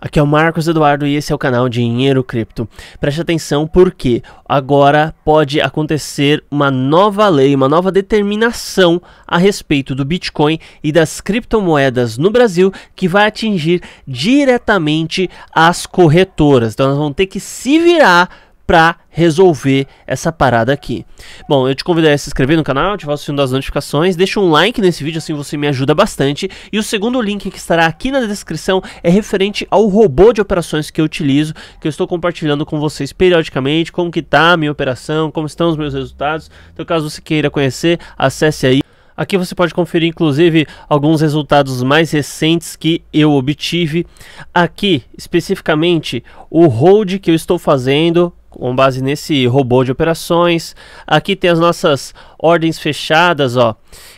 Aqui é o Marcos Eduardo e esse é o canal Dinheiro Cripto. Preste atenção porque agora pode acontecer uma nova lei, uma nova determinação a respeito do Bitcoin e das criptomoedas no Brasil que vai atingir diretamente as corretoras. Então, nós vamos ter que se virar para resolver essa parada aqui. Bom, eu te convido a se inscrever no canal, ativar o sininho das notificações, deixa um like nesse vídeo, assim você me ajuda bastante. E o segundo link que estará aqui na descrição é referente ao robô de operações que eu utilizo, que eu estou compartilhando com vocês periodicamente, como que está a minha operação, como estão os meus resultados. Então caso você queira conhecer, acesse aí. Aqui você pode conferir inclusive alguns resultados mais recentes que eu obtive. Aqui, especificamente, o hold que eu estou fazendo com base nesse robô de operações. Aqui tem as nossas ordens fechadas, ó. O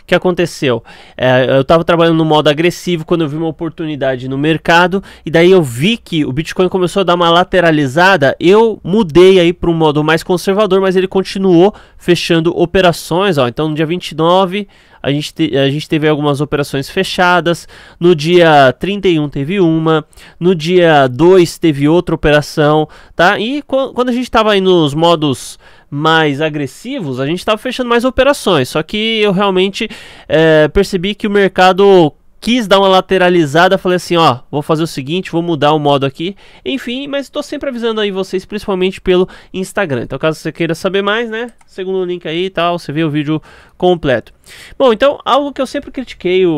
que aconteceu? É, eu estava trabalhando no modo agressivo quando eu vi uma oportunidade no mercado e daí eu vi que o Bitcoin começou a dar uma lateralizada. Eu mudei aí para um modo mais conservador, mas ele continuou fechando operações, ó. Então no dia 29 a gente, te, a gente teve algumas operações fechadas. No dia 31 teve uma, no dia 2 teve outra operação, tá? E quando a gente estava aí nos modos mais agressivos, a gente estava fechando mais operações. Só que eu realmente é, percebi que o mercado quis dar uma lateralizada, falei assim, ó, vou fazer o seguinte, vou mudar o modo aqui. Enfim, mas estou sempre avisando aí vocês, principalmente pelo Instagram. Então, caso você queira saber mais, né, segundo o link aí e tal, você vê o vídeo completo. Bom, então, algo que eu sempre critiquei o,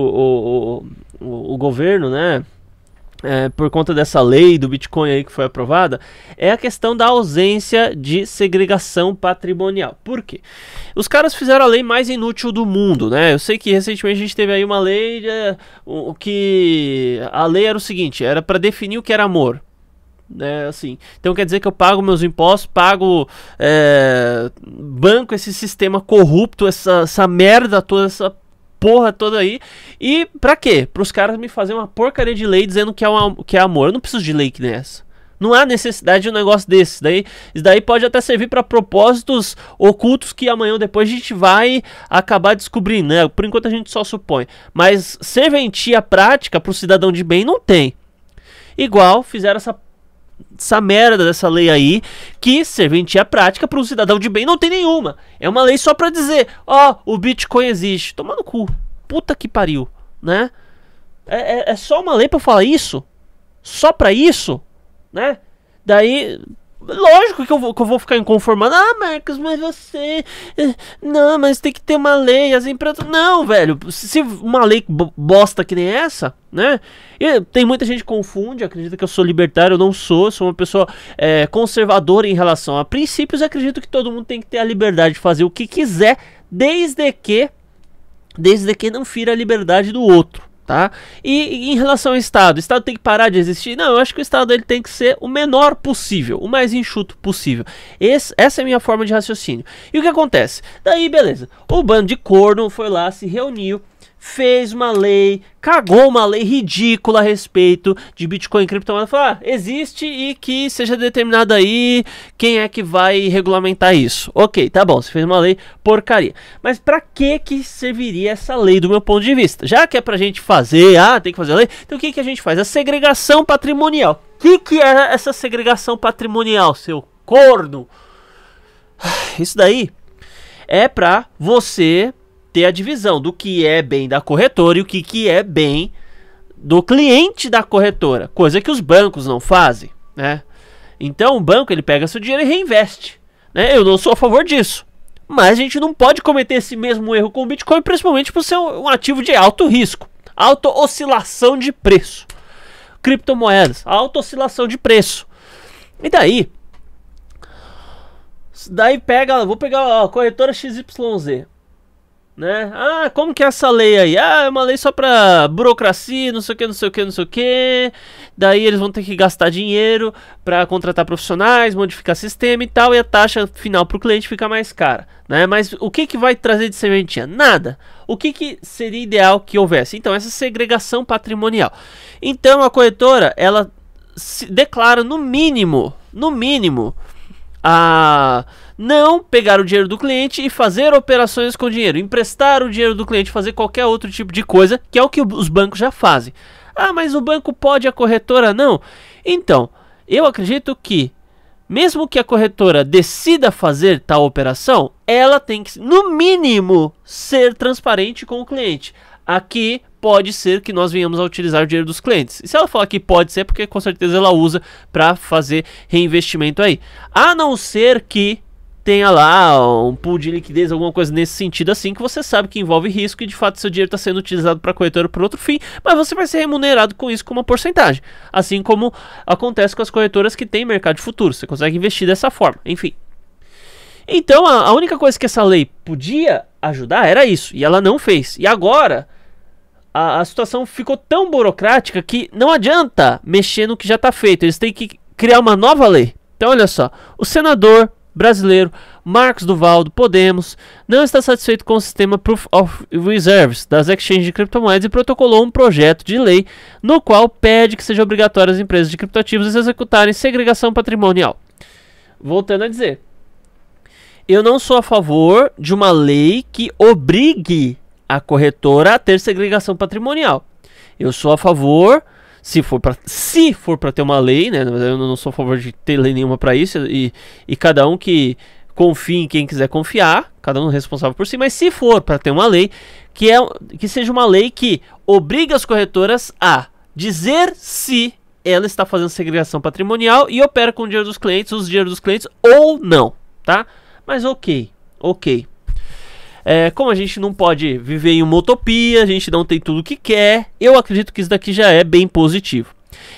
o, o, o governo, né, é, por conta dessa lei do Bitcoin aí que foi aprovada, é a questão da ausência de segregação patrimonial. Por quê? Os caras fizeram a lei mais inútil do mundo, né? Eu sei que recentemente a gente teve aí uma lei é, o, que a lei era o seguinte, era para definir o que era amor. É, assim, então quer dizer que eu pago meus impostos, pago é, banco esse sistema corrupto, essa, essa merda toda, essa porra toda aí. E pra quê? Pros caras me fazerem uma porcaria de lei dizendo que é, uma, que é amor. Eu não preciso de lei que nessa. Não há necessidade de um negócio desse. Daí, isso daí pode até servir para propósitos ocultos que amanhã ou depois a gente vai acabar descobrindo, né? Por enquanto a gente só supõe. Mas serventia prática para o cidadão de bem não tem. Igual fizeram essa essa merda dessa lei aí, que serventia prática para um cidadão de bem não tem nenhuma. É uma lei só para dizer, ó, oh, o Bitcoin existe. Toma no cu. Puta que pariu, né? É, é, é só uma lei para falar isso? Só para isso? Né? Daí, Lógico que eu, vou, que eu vou ficar inconformado. Ah, Marcos, mas você. Eh, não, mas tem que ter uma lei. As empresas. Não, velho. Se uma lei bosta que nem essa, né? E tem muita gente que confunde, acredita que eu sou libertário. Eu não sou. Sou uma pessoa é, conservadora em relação a princípios. Acredito que todo mundo tem que ter a liberdade de fazer o que quiser, desde que. Desde que não fira a liberdade do outro tá? E, e, em relação ao Estado, o Estado tem que parar de existir? Não, eu acho que o Estado ele tem que ser o menor possível, o mais enxuto possível. Esse, essa é a minha forma de raciocínio. E o que acontece? Daí, beleza, o bando de corno foi lá, se reuniu, fez uma lei, cagou uma lei ridícula a respeito de Bitcoin e criptomoeda. Falou, ah, existe e que seja determinado aí quem é que vai regulamentar isso. Ok, tá bom, você fez uma lei porcaria. Mas para que que serviria essa lei do meu ponto de vista? Já que é pra gente fazer, ah, tem que fazer a lei, então o que que a gente faz? A segregação patrimonial. O que que era é essa segregação patrimonial, seu corno? Ah, isso daí é pra você ter a divisão do que é bem da corretora e o que, que é bem do cliente da corretora, coisa que os bancos não fazem, né? Então o banco ele pega seu dinheiro e reinveste, né? Eu não sou a favor disso, mas a gente não pode cometer esse mesmo erro com o Bitcoin, principalmente por ser um ativo de alto risco, alta oscilação de preço, criptomoedas, alta oscilação de preço. E daí, daí pega, vou pegar a corretora XYZ né? Ah, como que é essa lei aí? Ah, é uma lei só pra burocracia, não sei o que, não sei o que, não sei o que. Daí eles vão ter que gastar dinheiro para contratar profissionais, modificar sistema e tal, e a taxa final pro cliente fica mais cara, né? Mas o que que vai trazer de sementinha? Nada. O que que seria ideal que houvesse? Então, essa segregação patrimonial. Então, a corretora, ela se declara no mínimo, no mínimo, a não pegar o dinheiro do cliente e fazer operações com o dinheiro, emprestar o dinheiro do cliente, fazer qualquer outro tipo de coisa, que é o que os bancos já fazem. Ah, mas o banco pode, a corretora não? Então, eu acredito que, mesmo que a corretora decida fazer tal operação, ela tem que, no mínimo, ser transparente com o cliente. Aqui, pode ser que nós venhamos a utilizar o dinheiro dos clientes. E se ela falar que pode ser, porque com certeza ela usa para fazer reinvestimento aí. A não ser que tenha lá um pool de liquidez, alguma coisa nesse sentido assim, que você sabe que envolve risco e de fato seu dinheiro está sendo utilizado para corretora por outro fim, mas você vai ser remunerado com isso com uma porcentagem. Assim como acontece com as corretoras que têm mercado de futuro, você consegue investir dessa forma, enfim. Então a única coisa que essa lei podia ajudar era isso, e ela não fez. E agora a, a situação ficou tão burocrática que não adianta mexer no que já está feito. Eles têm que criar uma nova lei. Então, olha só, o senador brasileiro Marcos Duval do Podemos não está satisfeito com o sistema Proof of Reserves das exchanges de criptomoedas e protocolou um projeto de lei no qual pede que seja obrigatório as empresas de criptoativos executarem segregação patrimonial. Voltando a dizer, eu não sou a favor de uma lei que obrigue a corretora a ter segregação patrimonial. Eu sou a favor, se for para se for para ter uma lei, né? Eu não sou a favor de ter lei nenhuma para isso e, e cada um que confie em quem quiser confiar, cada um responsável por si, mas se for para ter uma lei que é que seja uma lei que obriga as corretoras a dizer se ela está fazendo segregação patrimonial e opera com o dinheiro dos clientes, os dinheiros dos clientes ou não, tá? Mas OK, OK. É, como a gente não pode viver em uma utopia, a gente não tem tudo o que quer, eu acredito que isso daqui já é bem positivo.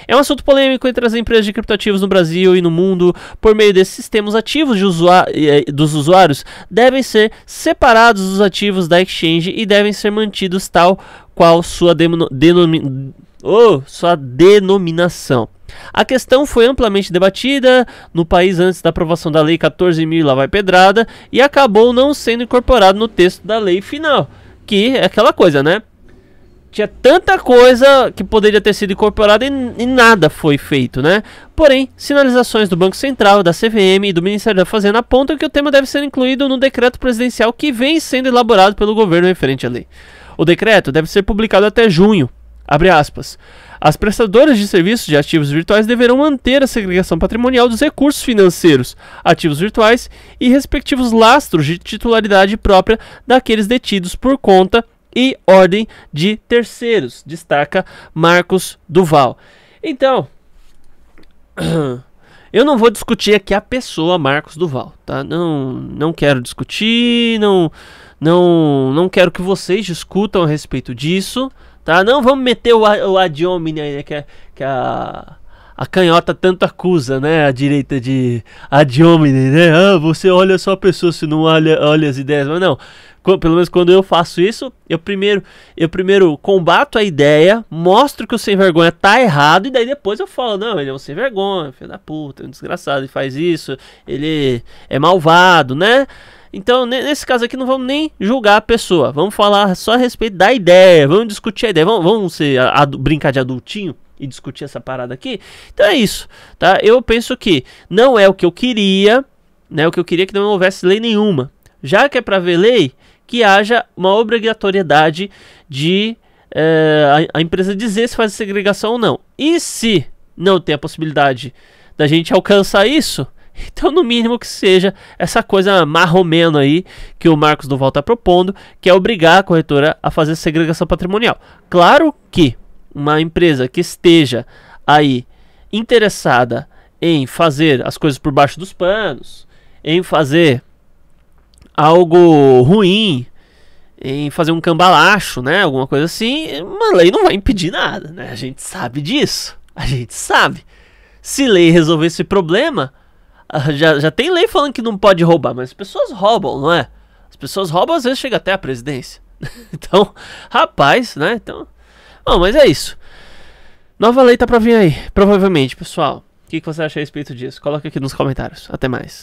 É um assunto polêmico entre as empresas de criptoativos no Brasil e no mundo. Por meio desses sistemas, ativos de usuário, eh, dos usuários devem ser separados dos ativos da exchange e devem ser mantidos tal qual sua denominação ou sua denominação. A questão foi amplamente debatida no país antes da aprovação da Lei 14.000 lá vai pedrada e acabou não sendo incorporado no texto da lei final, que é aquela coisa, né? Tinha tanta coisa que poderia ter sido incorporada e, e nada foi feito, né? Porém, sinalizações do Banco Central, da CVM e do Ministério da Fazenda apontam que o tema deve ser incluído no decreto presidencial que vem sendo elaborado pelo governo em frente à lei. O decreto deve ser publicado até junho Abre aspas. As prestadoras de serviços de ativos virtuais deverão manter a segregação patrimonial dos recursos financeiros, ativos virtuais e respectivos lastros de titularidade própria daqueles detidos por conta e ordem de terceiros, destaca Marcos Duval. Então, eu não vou discutir aqui a pessoa Marcos Duval, tá? Não, não quero discutir, não, não, não quero que vocês discutam a respeito disso, Tá? Não vamos meter o, o ad hominem aí, né? Que, que a, a canhota tanto acusa, né? A direita de ad hominem, né? Ah, você olha só a pessoa se não olha, olha as ideias. Mas não, pelo menos quando eu faço isso, eu primeiro, eu primeiro combato a ideia, mostro que o sem vergonha tá errado, e daí depois eu falo, não, ele é um sem vergonha, filho da puta, é um desgraçado, ele faz isso, ele é malvado, né? Então, nesse caso aqui, não vamos nem julgar a pessoa. Vamos falar só a respeito da ideia. Vamos discutir a ideia. Vamos, vamos ser, a, a, brincar de adultinho e discutir essa parada aqui. Então é isso, tá? Eu penso que não é o que eu queria, né? O que eu queria é que não houvesse lei nenhuma. Já que é para ver lei, que haja uma obrigatoriedade de é, a, a empresa dizer se faz segregação ou não. E se não tem a possibilidade da gente alcançar isso, então, no mínimo que seja essa coisa marromeno aí que o Marcos Duval está propondo, que é obrigar a corretora a fazer segregação patrimonial. Claro que uma empresa que esteja aí interessada em fazer as coisas por baixo dos panos, em fazer algo ruim, em fazer um cambalacho, né, alguma coisa assim, uma lei não vai impedir nada, né? A gente sabe disso. A gente sabe. Se lei resolver esse problema, ah, já, já tem lei falando que não pode roubar, mas as pessoas roubam, não é? As pessoas roubam, às vezes chega até a presidência. então, rapaz, né? Então, bom, mas é isso. Nova lei tá pra vir aí, provavelmente, pessoal. O que, que você acha a respeito disso? Coloca aqui nos comentários. Até mais.